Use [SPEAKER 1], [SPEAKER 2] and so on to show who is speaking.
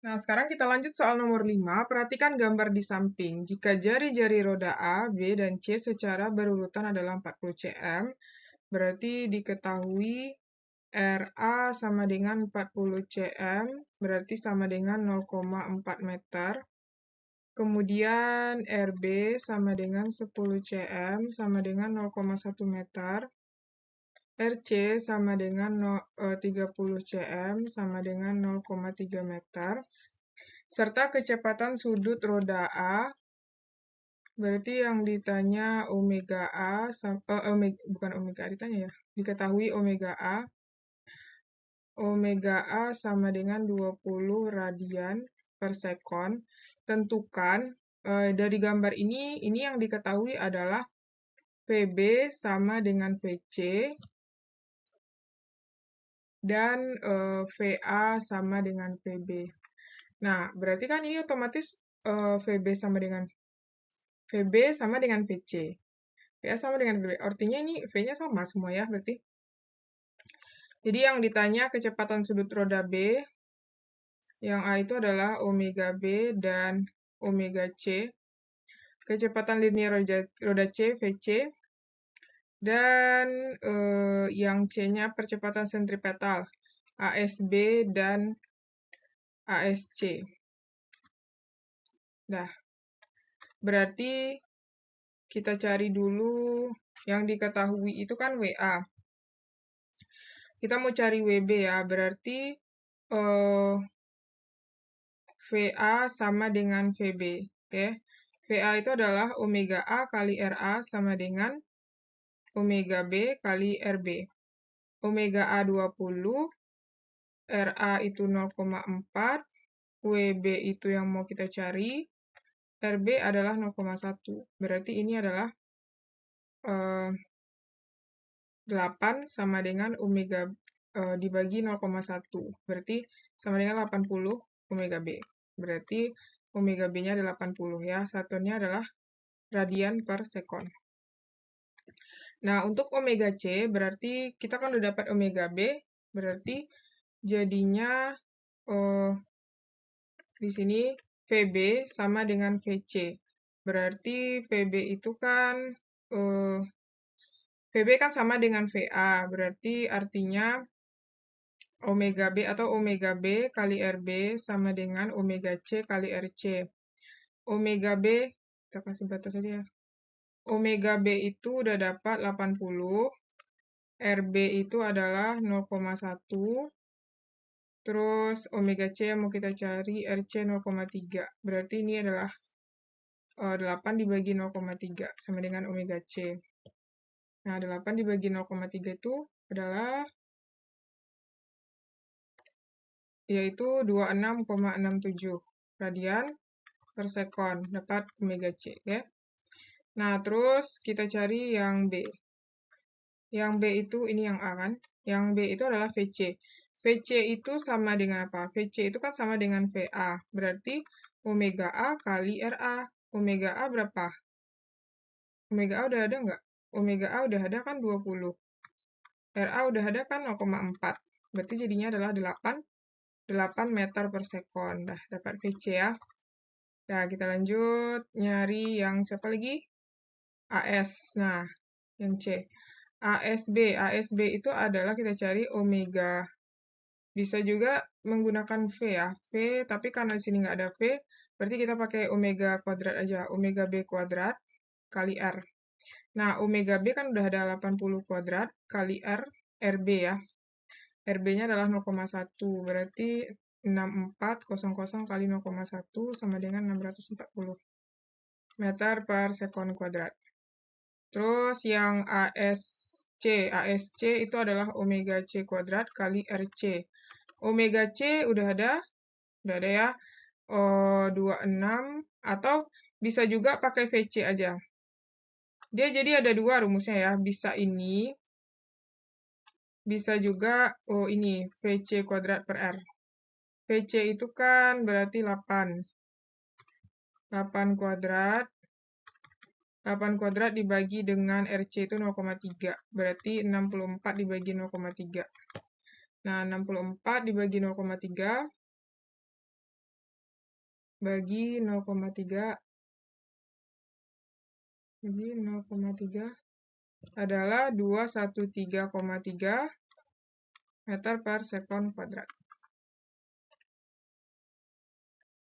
[SPEAKER 1] Nah, sekarang kita lanjut soal nomor 5. Perhatikan gambar di samping. Jika jari-jari roda A, B, dan C secara berurutan adalah 40 cm, berarti diketahui RA sama dengan 40 cm, berarti sama dengan 0,4 meter. Kemudian RB sama dengan 10 cm, sama dengan 0,1 meter. RC sama dengan 30 e, cm sama dengan 0,3 meter, serta kecepatan sudut roda A, berarti yang ditanya omega A, eh, omega, bukan omega A ditanya ya, diketahui omega A, omega A sama dengan 20 radian per sekon, tentukan eh, dari gambar ini, ini yang diketahui adalah PB sama dengan PC, dan eh, VA sama dengan VB. Nah, berarti kan ini otomatis eh, VB sama dengan VB sama dengan VC. VA sama dengan VB. Artinya ini V-nya sama semua ya, berarti. Jadi yang ditanya kecepatan sudut roda B, yang A itu adalah omega B dan omega C. Kecepatan linear roda C, VC, dan uh, yang C-nya percepatan sentripetal, ASB dan ASC. Nah, berarti kita cari dulu yang diketahui itu kan WA. Kita mau cari WB ya, berarti uh, eh, VA sama dengan VB. Oke. Okay? Ya. VA itu adalah omega A kali RA sama dengan omega B kali RB. Omega A 20, RA itu 0,4, WB itu yang mau kita cari, RB adalah 0,1. Berarti ini adalah uh, eh, 8 sama dengan omega uh, dibagi 0,1. Berarti sama dengan 80 omega B. Berarti omega B-nya adalah 80 ya. satunya adalah radian per sekon. Nah, untuk omega C berarti kita kan udah dapat omega B, berarti jadinya eh, di sini VB sama dengan VC. Berarti VB itu kan eh, VB kan sama dengan VA, berarti artinya omega B atau omega B kali RB sama dengan omega C kali RC. Omega B, kita kasih batas aja ya, omega B itu udah dapat 80, RB itu adalah 0,1, terus omega C yang mau kita cari RC 0,3, berarti ini adalah 8 eh, dibagi 0,3 sama dengan omega C. Nah, 8 dibagi 0,3 itu
[SPEAKER 2] adalah yaitu 26,67
[SPEAKER 1] radian per sekon dapat omega C ya. Nah, terus kita cari yang B. Yang B itu, ini yang A kan? Yang B itu adalah VC. VC itu sama dengan apa? VC itu kan sama dengan VA. Berarti omega A kali RA. Omega A berapa? Omega A udah ada nggak? Omega A udah ada kan 20. RA udah ada kan 0,4. Berarti jadinya adalah 8, 8 meter per sekon. Dah, dapat VC ya. Nah, kita lanjut nyari yang siapa lagi? AS. Nah, yang C. ASB. ASB itu adalah kita cari omega. Bisa juga menggunakan V ya. V, tapi karena di sini nggak ada V, berarti kita pakai omega kuadrat aja. Omega B kuadrat kali R. Nah, omega B kan udah ada 80 kuadrat kali R, RB ya. RB-nya adalah 0,1, berarti 6400 kali 0,1 sama dengan 640 meter per sekon kuadrat. Terus yang ASC, ASC itu adalah omega C kuadrat kali RC. Omega C udah ada, udah ada ya, oh, 26, atau bisa juga pakai VC aja. Dia jadi ada dua rumusnya ya, bisa ini, bisa juga, oh ini, VC kuadrat per R. VC itu kan berarti 8. 8 kuadrat 8 kuadrat dibagi dengan RC itu 0,3. Berarti 64 dibagi 0,3. Nah, 64 dibagi 0,3
[SPEAKER 2] bagi 0,3 bagi 0,3 adalah 213,3 meter per sekon kuadrat.